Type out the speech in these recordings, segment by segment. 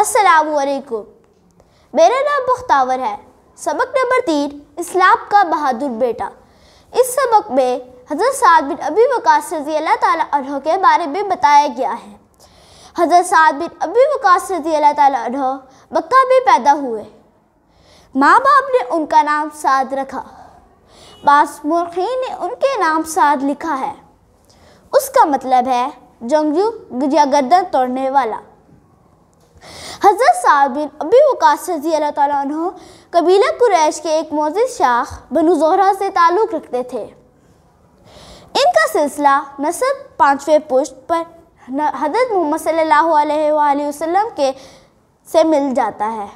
असलकुम मेरा नाम बख्तावर है सबक नंबर तीन इस्लाम का बहादुर बेटा इस सबक में हज़रत साद बिन अबी वकास रजी अल्लाह तह के बारे में बताया गया है हज़रत साद बिन अबी वकास रजी अल्लाह तह मक्का में पैदा हुए माँ बाप ने उनका नाम साद रखा बासमुखी ने उनके नाम साद लिखा है उसका मतलब है जंगजू या गर्दन तोड़ने वाला हज़रत साद बिन अबी वकास रजी अल्लाह तु कबीला कुरैश के एक मोजिद शाख बनु जोहरा से ताल्लुक़ रखते थे इनका सिलसिला नसब पाँचवें पुष्ट पर हजरत मोहम्मद सल्लल्लाहु अलैहि वसल्लम के से मिल जाता है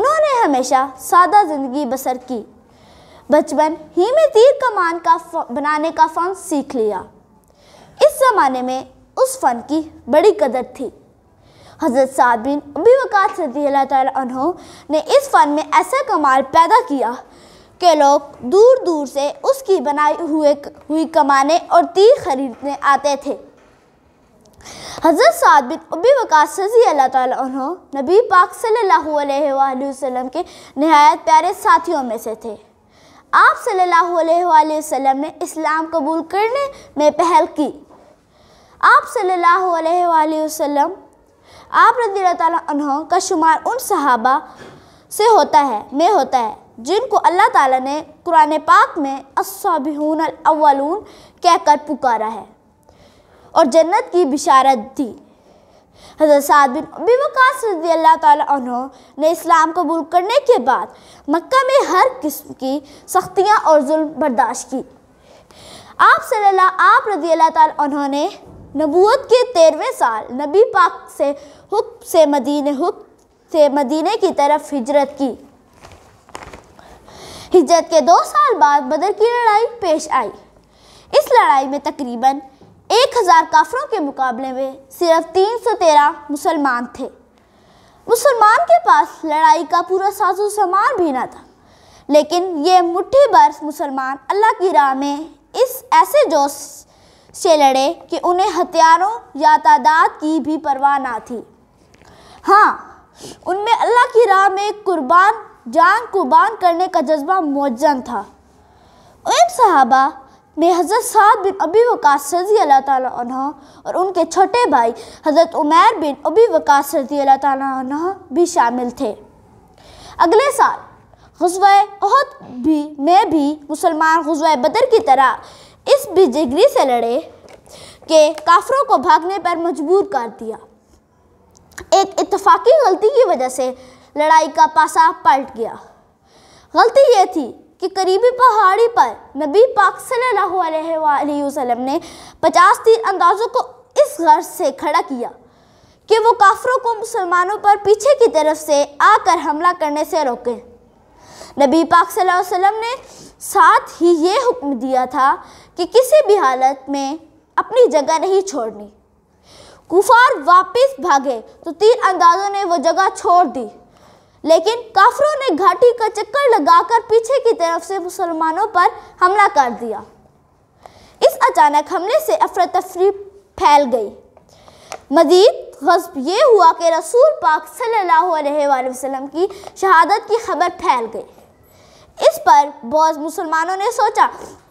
उन्होंने हमेशा सादा ज़िंदगी बसर की बचपन ही में तीर कमान का बनाने का फ़न सीख लिया इस ज़माने में उस फ़न की बड़ी कदर थी हज़रत साद बिन अबी वक़ात रदी तु ने इस फ़न में ऐसा कमाल पैदा किया कि लोग दूर दूर से उसकी बनाई हुए हुई कमाने और तीर खरीदने आते थे हज़रत साद बिन अबी वक़ात रजी अल्लाह तु नबी पाक सल्लल्लाहु अलैहि वसल्लम के नहायत प्यारे साथियों में से थे आप सल्लल्लाहु अलैहि वसल्लम ने इस्लाम कबूल करने में पहल की आप सल्लल्लाहु अलैहि वसल्लम आप रदी का शुमार उन सहाबा से होता है में होता है जिनको अल्लाह ताला ने कुरान पाक में असबिहून अव्वलून कहकर पुकारा है और जन्नत की बिशारत दी हजरत साद बिन अबी वकास रजी अल्लाह तु ने इस्लाम कबूल करने के बाद मक्का में हर किस्म की सख्तियाँ और जुल्म बर्दाश्त की आप सल्ला आप रजी अल्लाह तु ने नबूत के तेरहवें साल नबी पाक से हुक से मदीने हुक से मदीने की तरफ हिजरत की हिजरत के दो साल बाद बदर की लड़ाई पेश आई इस लड़ाई में तकरीबन एक हज़ार काफरों के मुकाबले में सिर्फ तीन सौ तेरह मुसलमान थे मुसलमान के पास लड़ाई का पूरा साजो सामान भी ना था लेकिन ये मुट्ठी भर मुसलमान अल्लाह की राह में इस ऐसे जोश से लड़े कि उन्हें हथियारों या तादाद की भी परवाह ना थी हाँ उनमें अल्लाह की राह में कुर्बान जान कुर्बान करने का जज्बा मुजन था उन साहबा में हज़रत साद बिन अबी वकास रजी अल्लाह तह और उनके छोटे भाई हज़रत उमैर बिन अबी वकास रजी अल्लाह तह भी शामिल थे अगले साल गजवा भी में भी मुसलमान गजवा बदर की तरह इस बिजगरी से लड़े के काफरों को भागने पर मजबूर कर दिया एक इतफाकी गलती की वजह से लड़ाई का पासा पलट गया गलती ये थी कि करीबी पहाड़ी पर नबी पाक सल्लल्लाहु अलैहि वसल्लम ने पचास तीर अंदाजों को इस गर्ज से खड़ा किया कि वो काफरों को मुसलमानों पर पीछे की तरफ से आकर हमला करने से रोकें नबी पाक सल्लल्लाहु ने साथ ही ये हुक्म दिया था कि किसी भी हालत में अपनी जगह नहीं छोड़नी कुफार वापस भागे तो तीन अंदाजों ने वो जगह छोड़ दी लेकिन काफरों ने घाटी का चक्कर लगाकर पीछे की तरफ से मुसलमानों पर हमला कर दिया इस अचानक हमले से अफरा तफरी फैल गई मजीद गजब ये हुआ कि रसूल पाक सल्लल्लाहु अलैहि वसल्लम की शहादत की खबर फैल गई इस पर बौज मुसलमानों ने सोचा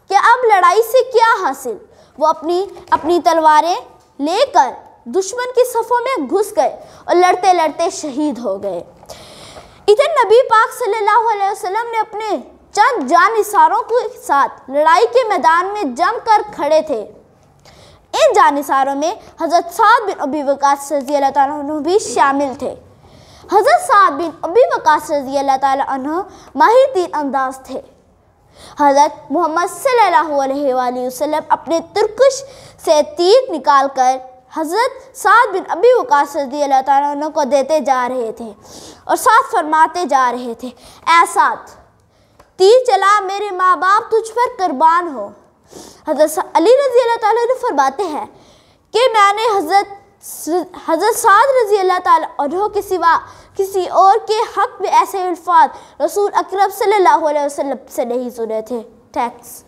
कि अब लड़ाई से क्या हासिल वो अपनी अपनी तलवारें लेकर दुश्मन की सफ़ों में घुस गए और लड़ते लड़ते शहीद हो गए इधर नबी पाक सल्लल्लाहु अलैहि वसल्लम ने अपने चंद जान के साथ लड़ाई के मैदान में जम कर खड़े थे इन जानसारों में हज़रत साद बिन अबी वकास रजी अल्लाह भी शामिल थे हज़रत साहब बिन अबी वकास रजी अल्लाह ताली माहिर दीन अंदाज थे हज़रत मोहम्मद सल्लल्लाहु अलैहि वसल्लम अपने तुर्कश से तीर निकाल कर हज़रत साद बिन अबी वकास रजी अल्लाह ताली को देते जा रहे थे और साथ फरमाते जा रहे थे ऐसा तीर चला मेरे माँ बाप तुझ पर कुर्बान हो हज़रत अली रजी अल्लाह ताली फरमाते हैं कि मैंने हज़रत हज़रत साद रज़ी अल्लाह तह के सिवा किसी और के हक़ में ऐसे अल्फाज रसूल अकरम सल्लल्लाहु अलैहि वसल्लम से नहीं सुने थे टैक्स